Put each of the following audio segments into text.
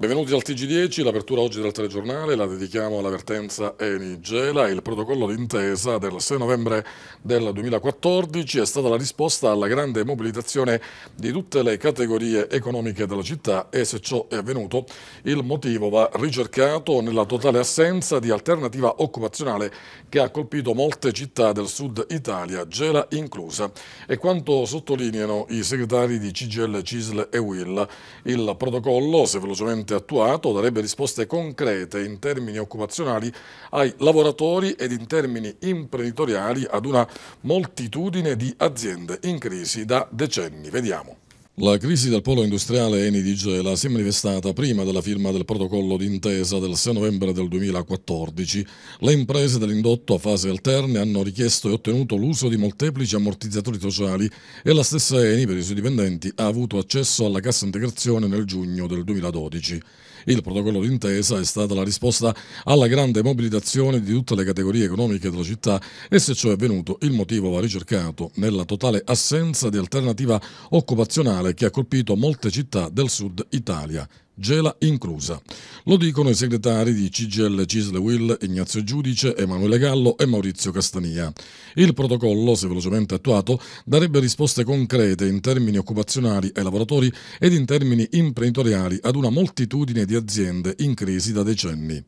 Benvenuti al TG10, l'apertura oggi del telegiornale la dedichiamo alla vertenza Eni Gela. il protocollo d'intesa del 6 novembre del 2014 è stata la risposta alla grande mobilitazione di tutte le categorie economiche della città e se ciò è avvenuto il motivo va ricercato nella totale assenza di alternativa occupazionale che ha colpito molte città del sud Italia, Gela inclusa. E quanto sottolineano i segretari di CGL, CISL e WIL, il protocollo, se velocemente pienamente attuato darebbe risposte concrete in termini occupazionali ai lavoratori ed in termini imprenditoriali ad una moltitudine di aziende in crisi da decenni. Vediamo. La crisi del polo industriale Eni di Gela si è manifestata prima della firma del protocollo d'intesa del 6 novembre del 2014. Le imprese dell'indotto a fasi alterne hanno richiesto e ottenuto l'uso di molteplici ammortizzatori sociali e la stessa Eni per i suoi dipendenti ha avuto accesso alla cassa integrazione nel giugno del 2012. Il protocollo d'intesa è stata la risposta alla grande mobilitazione di tutte le categorie economiche della città e se ciò è avvenuto il motivo va ricercato nella totale assenza di alternativa occupazionale che ha colpito molte città del sud Italia. Gela inclusa. Lo dicono i segretari di CGL Cisle Will, Ignazio Giudice, Emanuele Gallo e Maurizio Castania. Il protocollo, se velocemente attuato, darebbe risposte concrete in termini occupazionali ai lavoratori ed in termini imprenditoriali ad una moltitudine di aziende in crisi da decenni.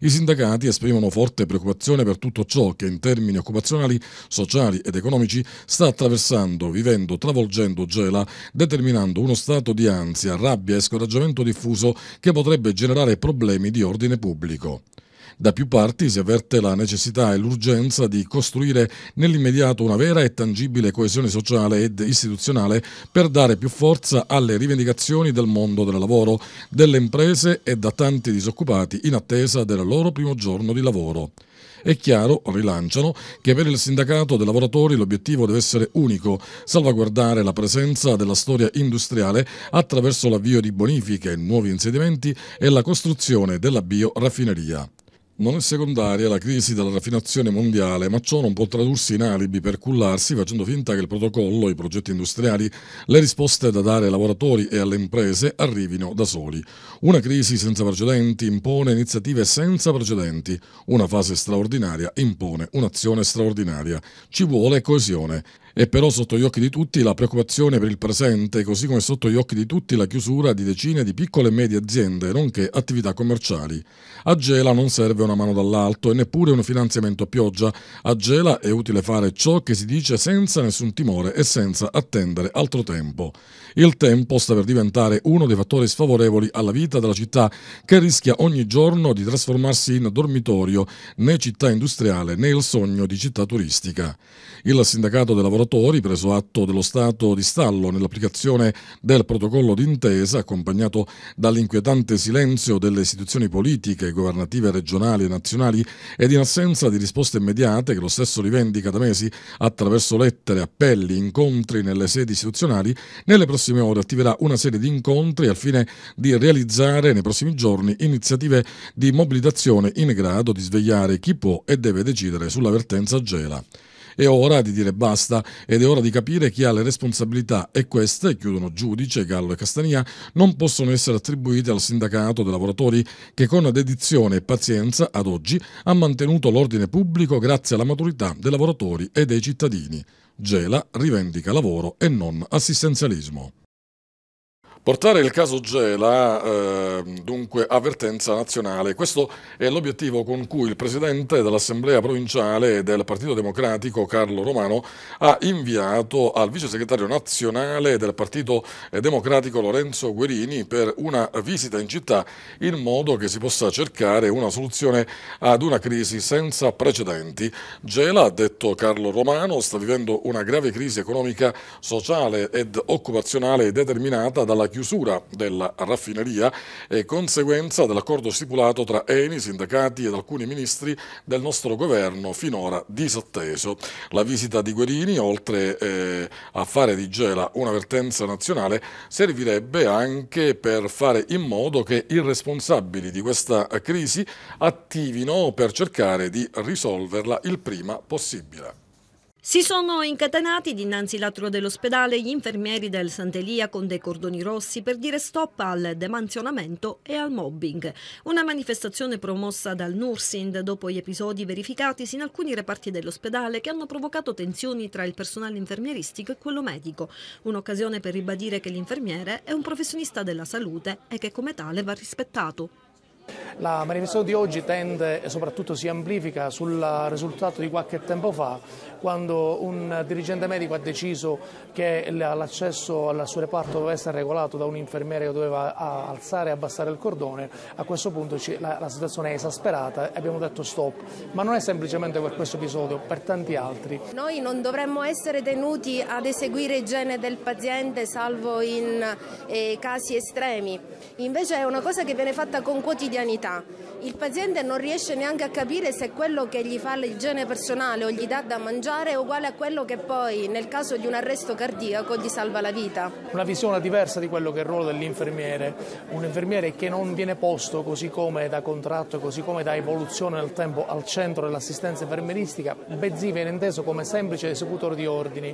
I sindacati esprimono forte preoccupazione per tutto ciò che in termini occupazionali, sociali ed economici sta attraversando, vivendo, travolgendo Gela, determinando uno stato di ansia, rabbia e scoraggiamento diffuso che potrebbe generare problemi di ordine pubblico. Da più parti si avverte la necessità e l'urgenza di costruire nell'immediato una vera e tangibile coesione sociale ed istituzionale per dare più forza alle rivendicazioni del mondo del lavoro, delle imprese e da tanti disoccupati in attesa del loro primo giorno di lavoro. È chiaro, rilanciano, che per il sindacato dei lavoratori l'obiettivo deve essere unico, salvaguardare la presenza della storia industriale attraverso l'avvio di bonifiche, nuovi insediamenti e la costruzione della bioraffineria. Non è secondaria la crisi della raffinazione mondiale, ma ciò non può tradursi in alibi per cullarsi facendo finta che il protocollo, i progetti industriali, le risposte da dare ai lavoratori e alle imprese arrivino da soli. Una crisi senza precedenti impone iniziative senza precedenti, una fase straordinaria impone un'azione straordinaria. Ci vuole coesione. È però sotto gli occhi di tutti la preoccupazione per il presente, così come sotto gli occhi di tutti la chiusura di decine di piccole e medie aziende, nonché attività commerciali. A Gela non serve una mano dall'alto e neppure un finanziamento a pioggia. A Gela è utile fare ciò che si dice senza nessun timore e senza attendere altro tempo. Il tempo sta per diventare uno dei fattori sfavorevoli alla vita della città che rischia ogni giorno di trasformarsi in dormitorio né città industriale né il sogno di città turistica. Il sindacato dei lavoratori, preso atto dello stato di stallo nell'applicazione del protocollo d'intesa, accompagnato dall'inquietante silenzio delle istituzioni politiche, governative e regionali, regionali e nazionali ed in assenza di risposte immediate che lo stesso rivendica da mesi attraverso lettere, appelli, incontri nelle sedi istituzionali, nelle prossime ore attiverà una serie di incontri al fine di realizzare nei prossimi giorni iniziative di mobilitazione in grado di svegliare chi può e deve decidere sulla vertenza Gela. È ora di dire basta ed è ora di capire chi ha le responsabilità e queste, chiudono Giudice, Gallo e Castania, non possono essere attribuite al sindacato dei lavoratori che con dedizione e pazienza ad oggi ha mantenuto l'ordine pubblico grazie alla maturità dei lavoratori e dei cittadini. Gela rivendica lavoro e non assistenzialismo. Portare il caso Gela, eh, dunque, avvertenza nazionale. Questo è l'obiettivo con cui il Presidente dell'Assemblea provinciale del Partito Democratico, Carlo Romano, ha inviato al Vice Segretario nazionale del Partito Democratico, Lorenzo Guerini, per una visita in città in modo che si possa cercare una soluzione ad una crisi senza precedenti. Gela, ha detto Carlo Romano, sta vivendo una grave crisi economica, sociale ed occupazionale determinata dalla chiusura chiusura della raffineria è conseguenza dell'accordo stipulato tra Eni, sindacati ed alcuni ministri del nostro governo finora disatteso. La visita di Guerini, oltre eh, a fare di Gela un'avvertenza nazionale, servirebbe anche per fare in modo che i responsabili di questa crisi attivino per cercare di risolverla il prima possibile. Si sono incatenati dinanzi all'atrio dell'ospedale gli infermieri del Sant'Elia con dei cordoni rossi per dire stop al demanzionamento e al mobbing. Una manifestazione promossa dal Nursind dopo gli episodi verificatisi in alcuni reparti dell'ospedale che hanno provocato tensioni tra il personale infermieristico e quello medico. Un'occasione per ribadire che l'infermiere è un professionista della salute e che come tale va rispettato. La manifestazione di oggi tende e soprattutto si amplifica sul risultato di qualche tempo fa quando un dirigente medico ha deciso che l'accesso al suo reparto doveva essere regolato da un infermiere che doveva alzare e abbassare il cordone. A questo punto la, situazione è esasperata e abbiamo detto stop. Ma non è semplicemente per questo episodio, per tanti altri. Noi non dovremmo essere tenuti ad eseguire igiene del paziente salvo in eh, casi estremi. Invece è una cosa che viene fatta con quotidianità quotidianità. Il paziente non riesce neanche a capire se quello che gli fa l'igiene personale o gli dà da mangiare è uguale a quello che poi, nel caso di un arresto cardiaco, gli salva la vita. Una visione diversa di quello che è il ruolo dell'infermiere, un infermiere che non viene posto così come da contratto, così come da evoluzione nel tempo al centro dell'assistenza infermieristica, bezzi viene inteso come semplice esecutore di ordini.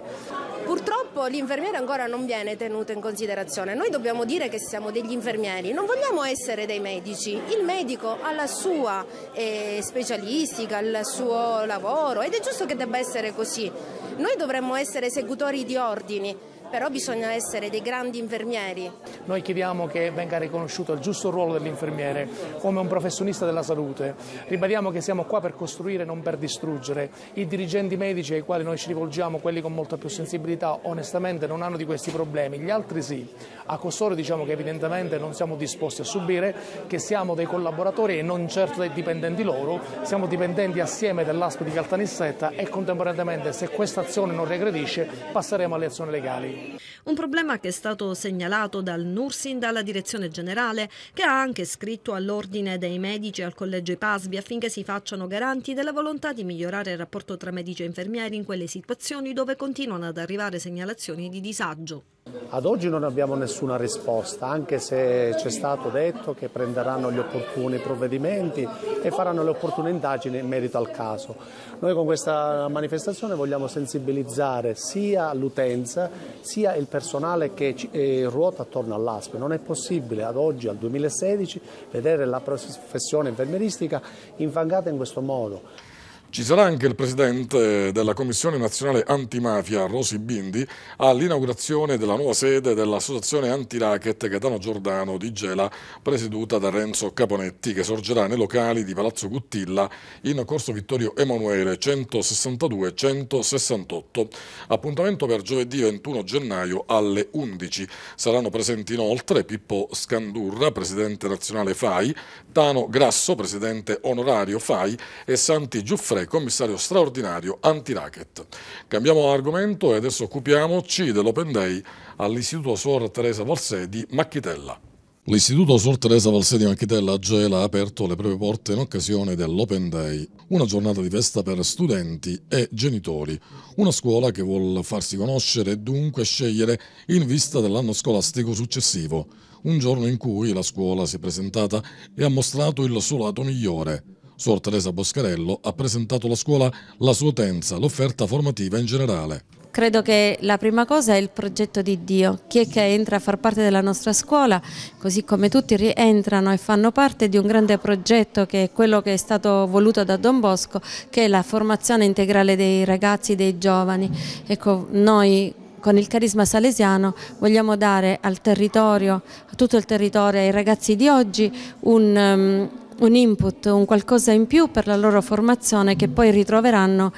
Purtroppo purtroppo l'infermiere ancora non viene tenuto in considerazione. Noi dobbiamo dire che siamo degli infermieri, non vogliamo essere dei medici. Il medico ha la sua eh, specialistica, il suo lavoro ed è giusto che debba essere così. Noi dovremmo essere esecutori di ordini però bisogna essere dei grandi infermieri. Noi chiediamo che venga riconosciuto il giusto ruolo dell'infermiere come un professionista della salute. Ribadiamo che siamo qua per costruire, non per distruggere. I dirigenti medici ai quali noi ci rivolgiamo, quelli con molta più sensibilità, onestamente non hanno di questi problemi. Gli altri sì. A costoro diciamo che evidentemente non siamo disposti a subire, che siamo dei collaboratori e non certo dei dipendenti loro, siamo dipendenti assieme dell'ASP di Caltanissetta e contemporaneamente se questa azione non regredisce passeremo alle azioni legali. Un problema che è stato segnalato dal Nursin dalla direzione generale, che ha anche scritto all'ordine dei medici al collegio Pasbi affinché si facciano garanti della volontà di migliorare il rapporto tra medici e infermieri in quelle situazioni dove continuano ad arrivare segnalazioni di disagio. Ad oggi non abbiamo nessuna risposta, anche se c'è stato detto che prenderanno gli opportuni provvedimenti e faranno le opportune indagini in merito al caso. Noi con questa manifestazione vogliamo sensibilizzare sia l'utenza sia il personale che eh, ruota attorno all'ASPE. Non è possibile ad oggi, al 2016, vedere la professione infermieristica infangata in questo modo. Ci sarà anche il presidente della Commissione nazionale antimafia, Rosi Bindi, all'inaugurazione della nuova sede dell'associazione anti-racket Gaetano Giordano di Gela, presieduta da Renzo Caponetti, che sorgerà nei locali di Palazzo Guttilla in corso Vittorio Emanuele 162-168. Appuntamento per giovedì 21 gennaio alle 11. Saranno presenti inoltre Pippo Scandurra, presidente nazionale FAI, Tano Grasso, presidente onorario FAI e Santi Giuffre è commissario straordinario anti-racket. Cambiamo argomento e adesso occupiamoci dell'Open Day all'Istituto Suor Teresa Valsè di Macchitella. L'Istituto Suor Teresa Valsè di Manchitella Gela ha aperto le proprie porte in occasione dell'Open Day, una giornata di festa per studenti e genitori. Una scuola che vuol farsi conoscere e dunque scegliere in vista dell'anno scolastico successivo, un giorno in cui la scuola si è presentata e ha mostrato il suo lato migliore. Suor Teresa Boscarello ha presentato la scuola la sua utenza, l'offerta formativa in generale. Credo che la prima cosa è il progetto di Dio, chi è che entra a far parte della nostra scuola, così come tutti rientrano e fanno parte di un grande progetto che è quello che è stato voluto da Don Bosco, che è la formazione integrale dei ragazzi, dei giovani. Ecco, noi con il carisma salesiano vogliamo dare al territorio, a tutto il territorio, ai ragazzi di oggi un... Um, un input, un qualcosa in più per la loro formazione che poi ritroveranno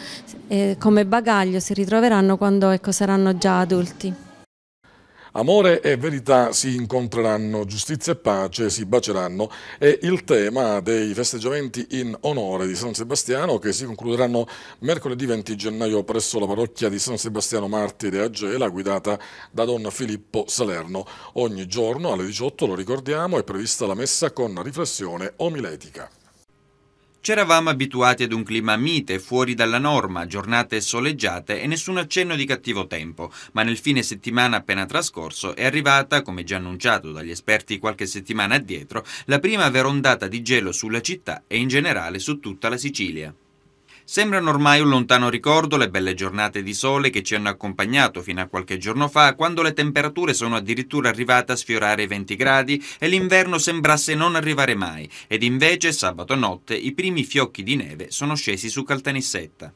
eh, come bagaglio, si ritroveranno quando ecco, saranno già adulti. Amore e verità si incontreranno, giustizia e pace si baceranno è il tema dei festeggiamenti in onore di San Sebastiano che si concluderanno mercoledì 20 gennaio presso la parrocchia di San Sebastiano Martire a Gela guidata da Don Filippo Salerno. Ogni giorno alle 18, lo ricordiamo, è prevista la messa con riflessione omiletica. C'eravamo abituati ad un clima mite, fuori dalla norma, giornate soleggiate e nessun accenno di cattivo tempo, ma nel fine settimana appena trascorso è arrivata, come già annunciato dagli esperti qualche settimana addietro, la prima vera ondata di gelo sulla città e in generale su tutta la Sicilia. Sembrano ormai un lontano ricordo le belle giornate di sole che ci hanno accompagnato fino a qualche giorno fa, quando le temperature sono addirittura arrivate a sfiorare i 20 gradi e l'inverno sembrasse non arrivare mai, ed invece sabato notte i primi fiocchi di neve sono scesi su Caltanissetta.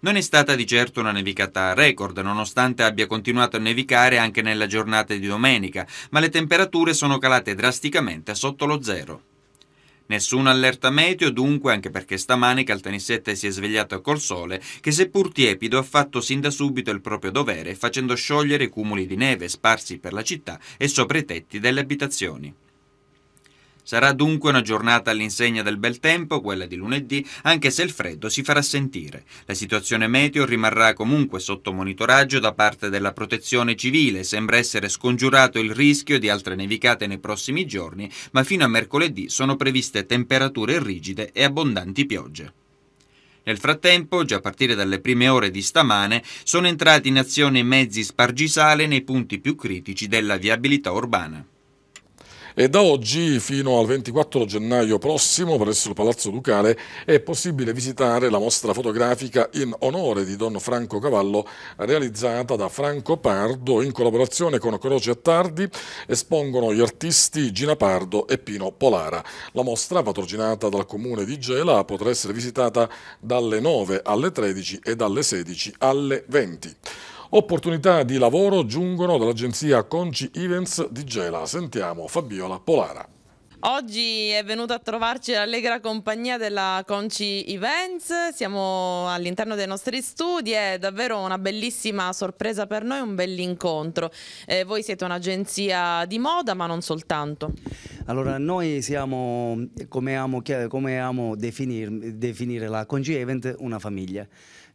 Non è stata di certo una nevicata record, nonostante abbia continuato a nevicare anche nella giornata di domenica, ma le temperature sono calate drasticamente sotto lo zero. Nessun allerta meteo dunque, anche perché stamane Caltanissetta si è svegliata col sole, che seppur tiepido ha fatto sin da subito il proprio dovere, facendo sciogliere cumuli di neve sparsi per la città e sopra i tetti delle abitazioni. Sarà dunque una giornata all'insegna del bel tempo, quella di lunedì, anche se il freddo si farà sentire. La situazione meteo rimarrà comunque sotto monitoraggio da parte della protezione civile. Sembra essere scongiurato il rischio di altre nevicate nei prossimi giorni, ma fino a mercoledì sono previste temperature rigide e abbondanti piogge. Nel frattempo, già a partire dalle prime ore di stamane, sono entrati in azione mezzi spargisale nei punti più critici della viabilità urbana. E da oggi fino al 24 gennaio prossimo presso il Palazzo Ducale è possibile visitare la mostra fotografica in onore di Don Franco Cavallo realizzata da Franco Pardo in collaborazione con Croce Attardi espongono gli artisti Gina Pardo e Pino Polara. La mostra, patrocinata dal comune di Gela, potrà essere visitata dalle 9 alle 13 e dalle 16 alle 20. Opportunità di lavoro giungono dall'agenzia Conci Events di Gela. Sentiamo Fabiola Polara. Oggi è venuta a trovarci l'allegra compagnia della Conci Events, siamo all'interno dei nostri studi, è davvero una bellissima sorpresa per noi, un bell'incontro. Eh, voi siete un'agenzia di moda ma non soltanto. Allora noi siamo, come amo, come amo definir, definire la Conci Event, una famiglia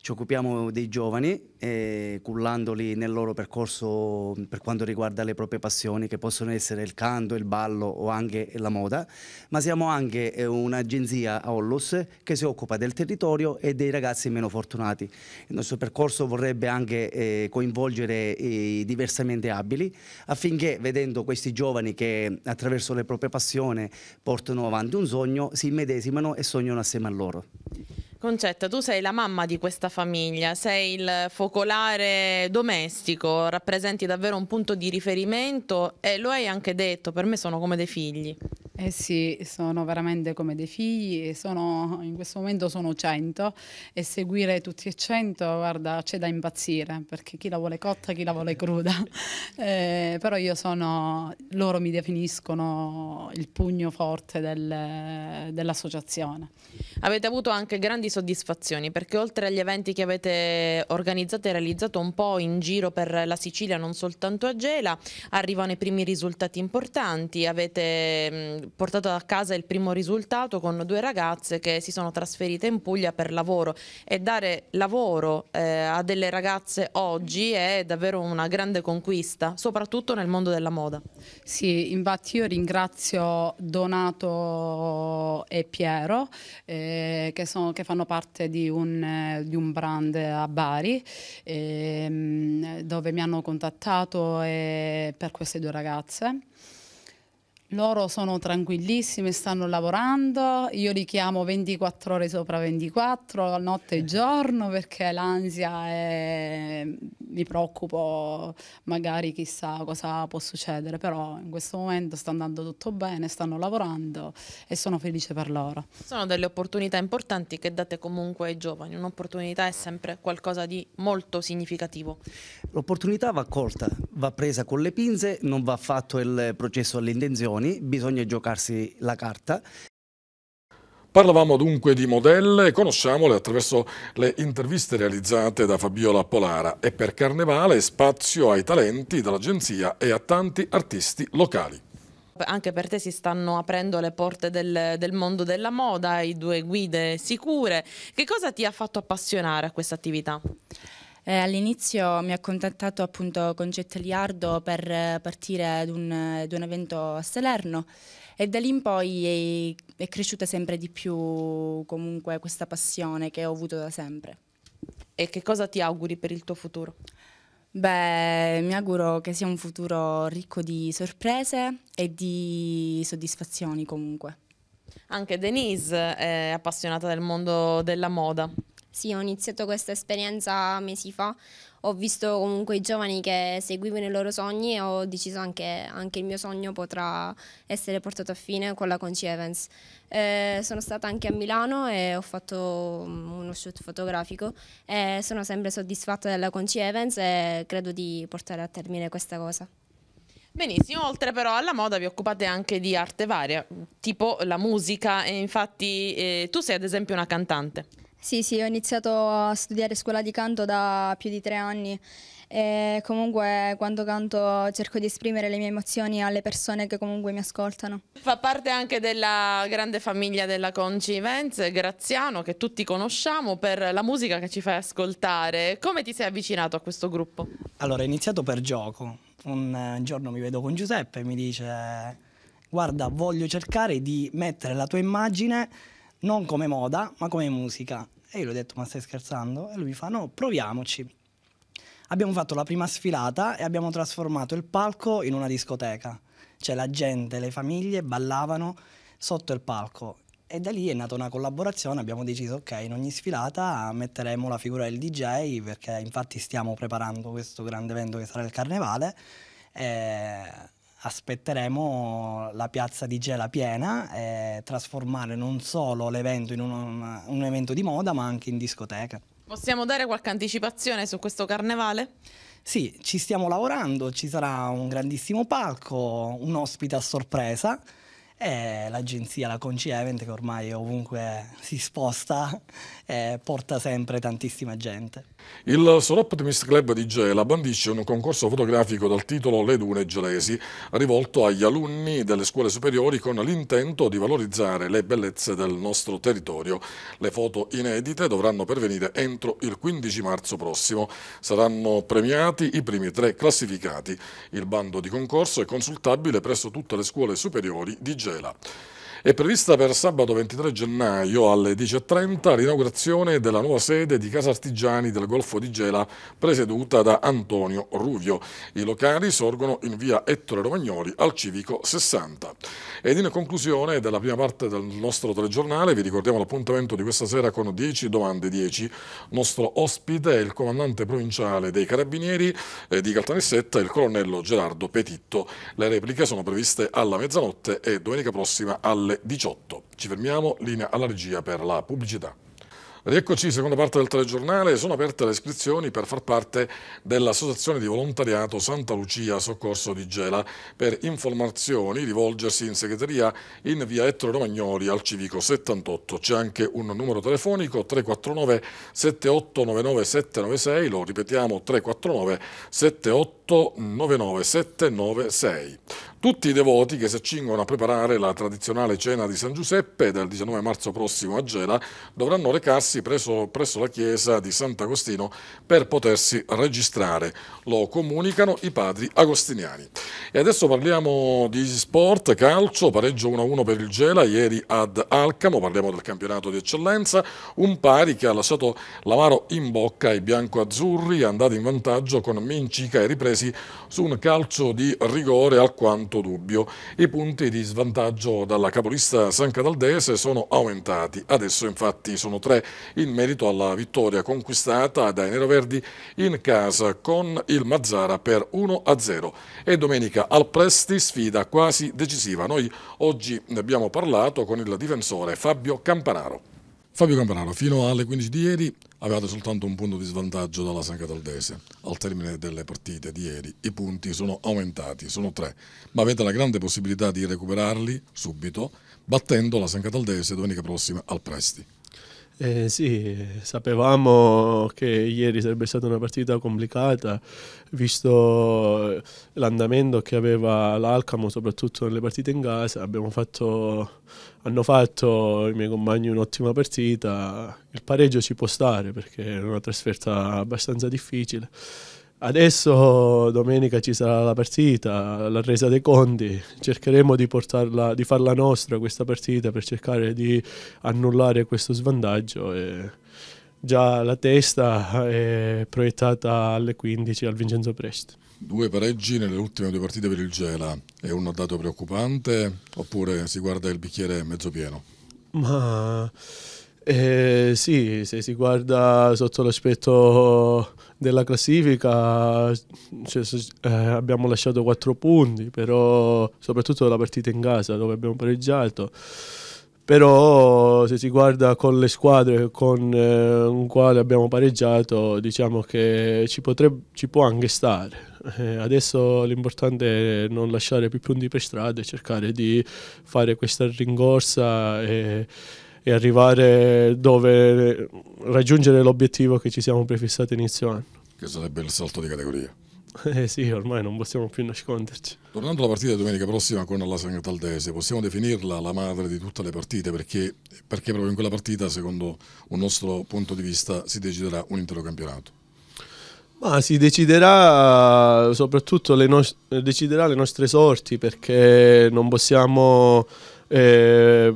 ci occupiamo dei giovani, eh, cullandoli nel loro percorso per quanto riguarda le proprie passioni, che possono essere il canto, il ballo o anche la moda, ma siamo anche eh, un'agenzia a Ollus che si occupa del territorio e dei ragazzi meno fortunati. Il nostro percorso vorrebbe anche eh, coinvolgere i diversamente abili affinché vedendo questi giovani che attraverso le proprie passioni portano avanti un sogno, si immedesimano e sognano assieme a loro. Concetta, tu sei la mamma di questa famiglia, sei il focolare domestico, rappresenti davvero un punto di riferimento e lo hai anche detto, per me sono come dei figli. Eh sì, sono veramente come dei figli, sono, in questo momento sono 100 e seguire tutti e 100, guarda, c'è da impazzire, perché chi la vuole cotta, chi la vuole cruda. Eh, però io sono, loro mi definiscono il pugno forte del, dell'associazione. Avete avuto anche grandi soddisfazioni, perché oltre agli eventi che avete organizzato e realizzato un po' in giro per la Sicilia, non soltanto a Gela, arrivano i primi risultati importanti, avete portato a casa il primo risultato con due ragazze che si sono trasferite in Puglia per lavoro e dare lavoro eh, a delle ragazze oggi è davvero una grande conquista, soprattutto nel mondo della moda. Sì, infatti io ringrazio Donato e Piero eh, che, sono, che, fanno parte di un, eh, di un brand a Bari ehm, dove mi hanno contattato eh, per queste due ragazze. Loro sono tranquillissime, stanno lavorando, io li chiamo 24 ore sopra 24, notte e eh. giorno, perché l'ansia è... mi preoccupo, magari chissà cosa può succedere, però in questo momento sta andando tutto bene, stanno lavorando e sono felice per loro. Sono delle opportunità importanti che date comunque ai giovani, un'opportunità è sempre qualcosa di molto significativo. L'opportunità va colta, va presa con le pinze, non va fatto il processo all'intenzione, situazioni, bisogna giocarsi la carta. Parlavamo dunque di modelle conosciamole attraverso le interviste realizzate da Fabiola Polara e per Carnevale spazio ai talenti dell'agenzia e a tanti artisti locali anche per te si stanno aprendo le porte del, del mondo della moda, i due guide sicure. Che cosa ti ha fatto appassionare a questa attività? Eh, all'inizio mi ha contattato appunto Concetta Liardo per eh, partire ad un, eh, ad un evento a Salerno e da lì in poi è, è cresciuta sempre di più comunque questa passione che ho avuto da sempre. E che cosa ti auguri per il tuo futuro? Beh, mi auguro che sia un futuro ricco di sorprese e di soddisfazioni comunque. Anche Denise è appassionata del mondo della moda. Sì, ho iniziato questa esperienza mesi fa, ho visto comunque i giovani che seguivano i loro sogni e ho deciso anche anche il mio sogno potrà essere portato a fine con la Conci Evans. Eh, sono stata anche a Milano e ho fatto mm, uno shoot fotografico e sono sempre soddisfatta della Conci Evans e credo di portare a termine questa cosa. Benissimo, oltre però alla moda vi occupate anche di arte varia, tipo la musica e infatti eh, tu sei ad esempio una cantante. Sì, sì, ho iniziato a studiare scuola di canto da più di tre anni e comunque quando canto cerco di esprimere le mie emozioni alle persone che comunque mi ascoltano. Fa parte anche della grande famiglia della Conci Venz, Graziano, che tutti conosciamo per la musica che ci fai ascoltare. Come ti sei avvicinato a questo gruppo? Allora, ho iniziato per gioco. Un eh, giorno mi vedo con Giuseppe e mi dice guarda, voglio cercare di mettere la tua immagine non come moda, ma come musica. E io gli ho detto, ma stai scherzando? E lui mi fa, no, proviamoci. Abbiamo fatto la prima sfilata e abbiamo trasformato il palco in una discoteca. Cioè la gente, le famiglie ballavano sotto il palco. E da lì è nata una collaborazione, abbiamo deciso, ok, in ogni sfilata metteremo la figura del DJ, perché infatti stiamo preparando questo grande evento che sarà il carnevale. E eh, aspetteremo la piazza di Gela piena e trasformare non solo l'evento in un, un evento di moda ma anche in discoteca. Possiamo dare qualche anticipazione su questo carnevale? Sì, ci stiamo lavorando, ci sarà un grandissimo palco, un ospite a sorpresa e l'agenzia, la Conci Event, che ormai ovunque si sposta e eh, porta sempre tantissima gente. Il Solop Optimist Club di Gela bandisce un concorso fotografico dal titolo Le Dune Gelesi, rivolto agli alunni delle scuole superiori con l'intento di valorizzare le bellezze del nostro territorio. Le foto inedite dovranno pervenire entro il 15 marzo prossimo. Saranno premiati i primi tre classificati. Il bando di concorso è consultabile presso tutte le scuole superiori di Gela. Söder. È prevista per sabato 23 gennaio alle 10.30 l'inaugurazione della nuova sede di Casa Artigiani del Golfo di Gela, presieduta da Antonio Ruvio. I locali sorgono in via Ettore Romagnoli al civico 60. Ed in conclusione della prima parte del nostro telegiornale vi ricordiamo l'appuntamento di questa sera con 10 domande 10. Il nostro ospite è il comandante provinciale dei Carabinieri eh, di Caltanissetta, il colonnello Gerardo Petitto. Le repliche sono previste alla mezzanotte e domenica prossima alle alle 18. Ci fermiamo, linea alla regia per la pubblicità. Rieccoci, seconda parte del telegiornale. Sono aperte le iscrizioni per far parte dell'Associazione di Volontariato Santa Lucia Soccorso di Gela. Per informazioni rivolgersi in segreteria in via Ettore Romagnoli al civico 78. C'è anche un numero telefonico 349 7899 796, lo ripetiamo 349 7899 796. Tutti i devoti che si accingono a preparare la tradizionale cena di San Giuseppe del 19 marzo prossimo a Gela dovranno recarsi presso, presso la chiesa di Sant'Agostino per potersi registrare. Lo comunicano i padri agostiniani. E adesso parliamo di sport, calcio, pareggio 1-1 per il Gela ieri ad Alcamo, parliamo del campionato di eccellenza, un pari che ha lasciato l'amaro in bocca ai bianco-azzurri, andati in vantaggio con Mincica e ripresi su un calcio di rigore alquanto alto dubbio. I punti di svantaggio dalla capolista San Cadaldese sono aumentati. Adesso infatti sono tre in merito alla vittoria conquistata dai neroverdi in casa con il Mazzara per 1-0 e domenica al Presti sfida quasi decisiva. Noi oggi ne abbiamo parlato con il difensore Fabio Campanaro. Fabio Campanaro, fino alle 15 di ieri avevate soltanto un punto di svantaggio dalla San Cataldese. Al termine delle partite di ieri i punti sono aumentati, sono tre, ma avete la grande possibilità di recuperarli subito battendo la San Cataldese domenica prossima al Presti. Eh, sì, sapevamo che ieri sarebbe stata una partita complicata, visto l'andamento che aveva l'Alcamo, soprattutto nelle partite in casa. Fatto, hanno fatto i miei compagni un'ottima partita. Il pareggio ci può stare perché è una trasferta abbastanza difficile. Adesso domenica ci sarà la partita, la resa dei conti, cercheremo di, portarla, di farla nostra questa partita per cercare di annullare questo svantaggio. E già la testa è proiettata alle 15 al Vincenzo Presti. Due pareggi nelle ultime due partite per il Gela, è un dato preoccupante oppure si guarda il bicchiere mezzo pieno? Ma eh, sì, se si guarda sotto l'aspetto della classifica cioè, eh, abbiamo lasciato 4 punti, però soprattutto la partita in casa dove abbiamo pareggiato. Però se si guarda con le squadre con eh, un quale abbiamo pareggiato, diciamo che ci, potrebbe, ci può anche stare. Eh, adesso l'importante è non lasciare più punti per strada e cercare di fare questa ringorsa. E, e arrivare dove raggiungere l'obiettivo che ci siamo prefissati inizio anno. Che sarebbe il salto di categoria. Eh sì, ormai non possiamo più nasconderci. Tornando alla partita domenica prossima con la Sanga Taldese, possiamo definirla la madre di tutte le partite perché, perché proprio in quella partita, secondo un nostro punto di vista, si deciderà un intero campionato. Ma si deciderà soprattutto le, no deciderà le nostre sorti perché non possiamo eh,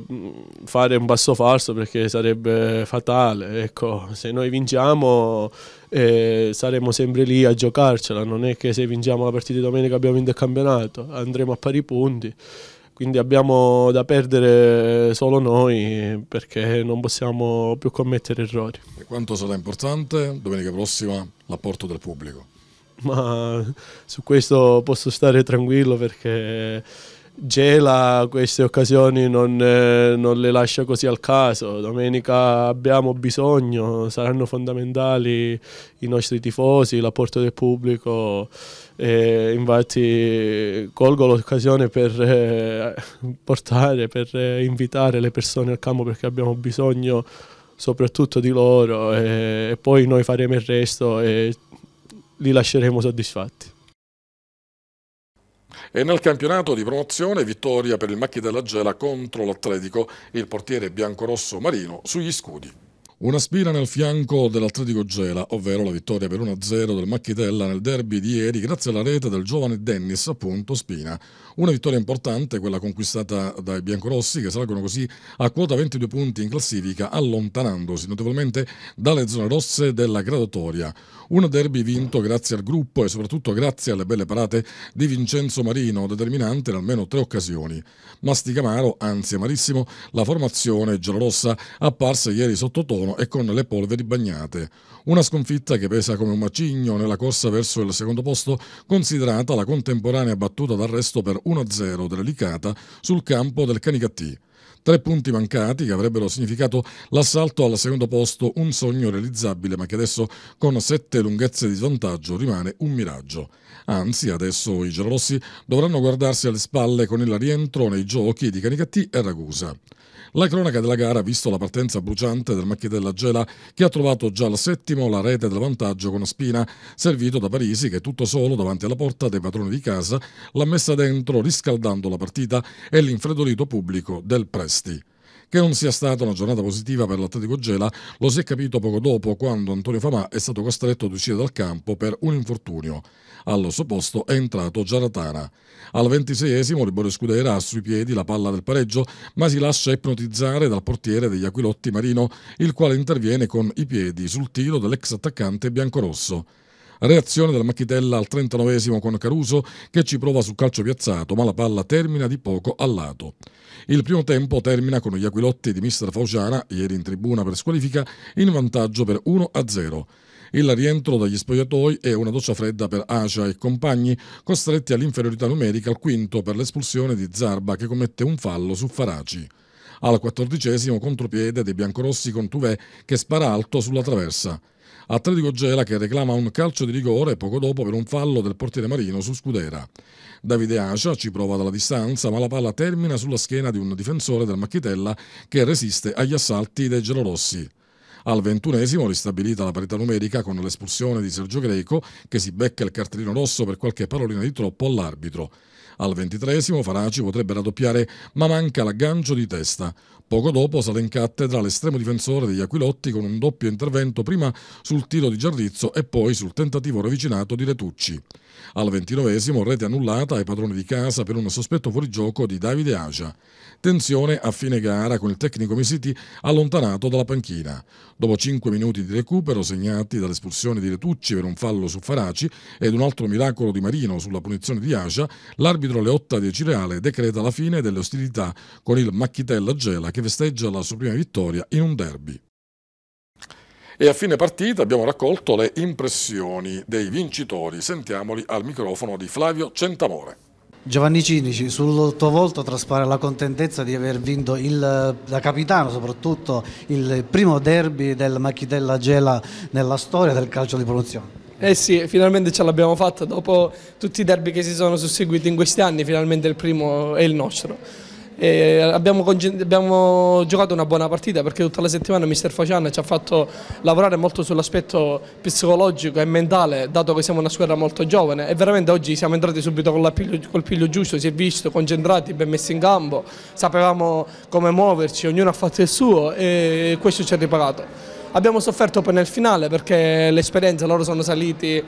fare un passo falso perché sarebbe fatale. Ecco, se noi vinciamo eh, saremo sempre lì a giocarcela, non è che se vinciamo la partita di domenica abbiamo vinto il campionato, andremo a pari punti. Quindi abbiamo da perdere solo noi perché non possiamo più commettere errori. E quanto sarà importante domenica prossima l'apporto del pubblico? Ma su questo posso stare tranquillo perché Gela queste occasioni non, eh, non, le lascia così al caso, domenica abbiamo bisogno, saranno fondamentali i nostri tifosi, l'apporto del pubblico, eh, infatti colgo l'occasione per eh, portare, per eh, invitare le persone al campo perché abbiamo bisogno soprattutto di loro eh, e poi noi faremo il resto e li lasceremo soddisfatti. E nel campionato di promozione vittoria per il Macchi della Gela contro l'Atletico, il portiere biancorosso Marino sugli scudi. Una spina nel fianco dell'Atletico Gela, ovvero la vittoria per 1-0 del Macchitella nel derby di ieri grazie alla rete del giovane Dennis, appunto Spina. Una vittoria importante, quella conquistata dai biancorossi che salgono così a quota 22 punti in classifica, allontanandosi notevolmente dalle zone rosse della graduatoria. Un derby vinto grazie al gruppo e soprattutto grazie alle belle parate di Vincenzo Marino, determinante in almeno tre occasioni. Mastica amaro, anzi amarissimo, la formazione giallorossa apparsa ieri sottotono titolo e con le polveri bagnate. Una sconfitta che pesa come un macigno nella corsa verso il secondo posto, considerata la contemporanea battuta d'arresto per 1-0 dell'Elicata sul campo del Canicattì. Tre punti mancati che avrebbero significato l'assalto al secondo posto, un sogno realizzabile ma che adesso con sette lunghezze di svantaggio rimane un miraggio. Anzi, adesso i giallorossi dovranno guardarsi alle spalle con il rientro nei giochi di Canicattì e Ragusa. La cronaca della gara ha visto la partenza bruciante del Macchitella Gela che ha trovato già al settimo la rete del vantaggio con Spina, servito da Parisi che tutto solo davanti alla porta dei padroni di casa l'ha messa dentro riscaldando la partita e l'infreddolito pubblico del Presti. Che non sia stata una giornata positiva per l'Atletico Gela lo si è capito poco dopo quando Antonio Famà è stato costretto ad uscire dal campo per un infortunio. Al suo posto è entrato Giaratana. Al ventiseiesimo Liborio Scudera ha sui piedi la palla del pareggio ma si lascia ipnotizzare dal portiere degli Aquilotti Marino il quale interviene con i piedi sul tiro dell'ex attaccante biancorosso. Reazione della Machitella al 39 con Caruso che ci prova sul calcio piazzato, ma la palla termina di poco a lato. Il primo tempo termina con gli Aquilotti di Mister Fauciana, ieri in tribuna per squalifica, in vantaggio per 1-0. Il rientro dagli spogliatoi è una doccia fredda per Asia e compagni, costretti all'inferiorità numerica al quinto per l'espulsione di Zarba che commette un fallo su Faraci. Al quattordicesimo contropiede dei biancorossi con Tuvé che spara alto sulla traversa. Atletico Gela che reclama un calcio di rigore poco dopo per un fallo del portiere marino su Scudera. Davide Ascia ci prova dalla distanza ma la palla termina sulla schiena di un difensore del Macchitella che resiste agli assalti dei gelorossi. Al ventunesimo ristabilita la parità numerica con l'espulsione di Sergio Greco che si becca il cartellino rosso per qualche parolina di troppo all'arbitro. Al ventitresimo Faraci potrebbe raddoppiare ma manca l'aggancio di testa. Poco dopo sale in cattedra l'estremo difensore degli Aquilotti con un doppio intervento prima sul tiro di Giardizzo e poi sul tentativo ravvicinato di Retucci. Al ventinovesimo rete annullata ai padroni di casa per un sospetto fuorigioco di Davide Asia. Tensione a fine gara con il tecnico Misiti allontanato dalla panchina. Dopo cinque minuti di recupero segnati dall'espulsione di Retucci per un fallo su Faraci ed un altro miracolo di Marino sulla punizione di Asia, l'arbitro Leotta di Cireale decreta la fine delle ostilità con il Macchitella Gela che festeggia la sua prima vittoria in un derby. E a fine partita abbiamo raccolto le impressioni dei vincitori. Sentiamoli al microfono di Flavio Centamore. Giovanni Cinici, sul tuo volto traspare la contentezza di aver vinto il, da capitano soprattutto il primo derby del Macchitella Gela nella storia del calcio di promozione. Eh sì, finalmente ce l'abbiamo fatta dopo tutti i derby che si sono susseguiti in questi anni, finalmente il primo è il nostro. E abbiamo, abbiamo, giocato una buona partita perché tutta la settimana mister Facian ci ha fatto lavorare molto sull'aspetto psicologico e mentale dato che siamo una squadra molto giovane e veramente oggi siamo entrati subito col piglio, piglio giusto, si è visto, concentrati, ben messi in campo, sapevamo come muoverci, ognuno ha fatto il suo e questo ci ha ripagato. Abbiamo sofferto poi nel finale perché l'esperienza, loro sono saliti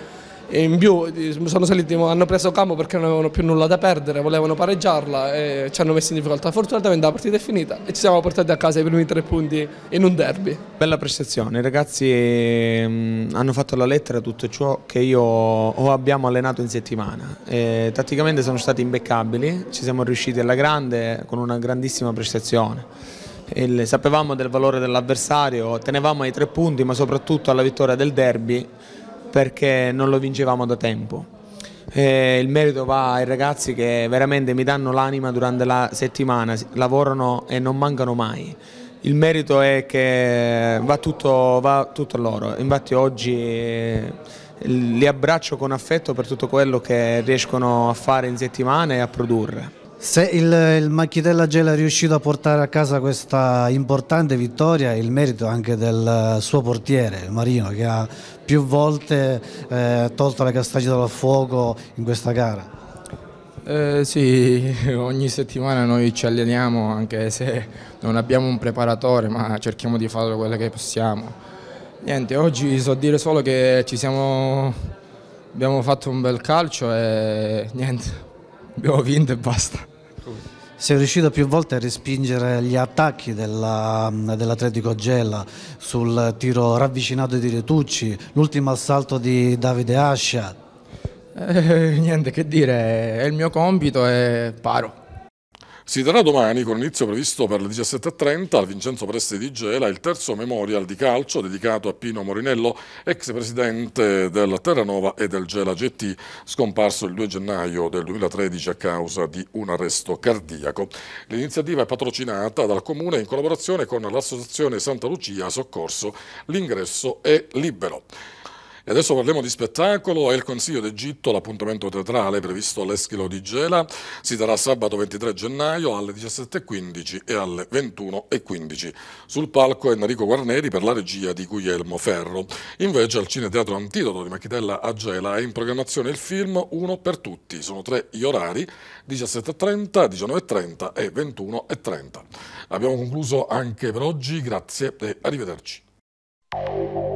e in più eh, saliti, hanno preso campo perché non avevano più nulla da perdere, volevano pareggiarla e ci hanno messo in difficoltà. Fortunatamente la partita è finita e ci siamo portati a casa i primi tre punti in un derby. Bella prestazione, i ragazzi ehm, hanno fatto la lettera tutto ciò che io o abbiamo allenato in settimana. E, tatticamente sono stati imbeccabili, ci siamo riusciti alla grande con una grandissima prestazione. Il, sapevamo del valore dell'avversario, tenevamo ai tre punti ma soprattutto alla vittoria del derby perché non lo vincevamo da tempo. Eh, il merito va ai ragazzi che veramente mi danno l'anima durante la settimana, lavorano e non mancano mai. Il merito è che va tutto, va tutto a loro, infatti oggi eh, li abbraccio con affetto per tutto quello che riescono a fare in settimana e a produrre. Se il, il Macchitella Gela è riuscito a portare a casa questa importante vittoria, il merito anche del eh, suo portiere Marino che ha più volte eh, tolto le castagne dal fuoco in questa gara. Eh, sì, ogni settimana noi ci alleniamo anche se non abbiamo un preparatore ma cerchiamo di fare quello che possiamo. Niente, oggi so dire solo che ci siamo, abbiamo fatto un bel calcio e niente, abbiamo vinto e basta. Sei riuscito più volte a respingere gli attacchi della, dell'Atletico Gela sul tiro ravvicinato di Retucci, l'ultimo assalto di Davide Ascia. Eh, niente che dire, è il mio compito e paro. Si darà domani, con inizio previsto per le 17.30, al Vincenzo Presti di Gela, il terzo memorial di calcio dedicato a Pino Morinello, ex presidente del Terranova e del Gela GT, scomparso il 2 gennaio del 2013 a causa di un arresto cardiaco. L'iniziativa è patrocinata dal Comune in collaborazione con l'Associazione Santa Lucia Soccorso. L'ingresso è libero. E adesso parliamo di spettacolo È il Consiglio d'Egitto, l'appuntamento teatrale previsto all'Eschilo di Gela, si darà sabato 23 gennaio alle 17.15 e alle 21.15. Sul palco è Enrico Guarneri per la regia di Guglielmo Ferro. Invece al Cineteatro Antidoto di Machitella a Gela è in programmazione il film Uno per tutti. Sono tre gli orari, 17.30, 19.30 e 21.30. Abbiamo concluso anche per oggi, grazie e arrivederci.